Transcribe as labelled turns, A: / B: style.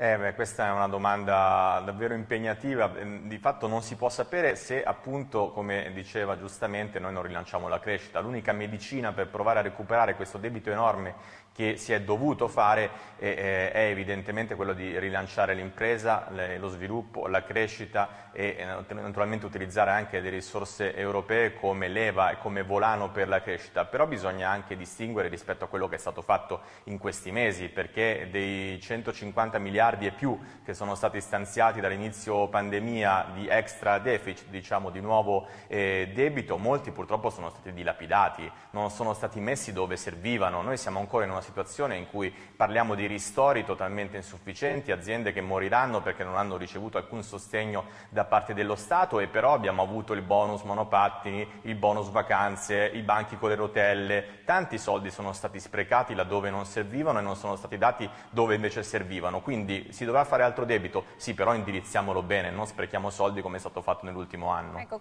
A: Eh beh, questa è una domanda davvero impegnativa, ehm, di fatto non si può sapere se appunto, come diceva giustamente, noi non rilanciamo la crescita. L'unica medicina per provare a recuperare questo debito enorme che si è dovuto fare eh, eh, è evidentemente quello di rilanciare l'impresa, lo sviluppo, la crescita e eh, naturalmente utilizzare anche le risorse europee come leva e come volano per la crescita, però bisogna anche distinguere rispetto a quello che è stato fatto in questi mesi, perché dei 150 miliardi miliardi e più che sono stati stanziati dall'inizio pandemia di extra deficit, diciamo di nuovo eh, debito, molti purtroppo sono stati dilapidati, non sono stati messi dove servivano. Noi siamo ancora in una situazione in cui parliamo di ristori totalmente insufficienti, aziende che moriranno perché non hanno ricevuto alcun sostegno da parte dello Stato e però abbiamo avuto il bonus monopattini, il bonus vacanze, i banchi con le rotelle, tanti soldi sono stati sprecati laddove non servivano e non sono stati dati dove invece servivano. Quindi si dovrà fare altro debito, sì però indirizziamolo bene, non sprechiamo soldi come è stato fatto nell'ultimo anno.
B: Ecco,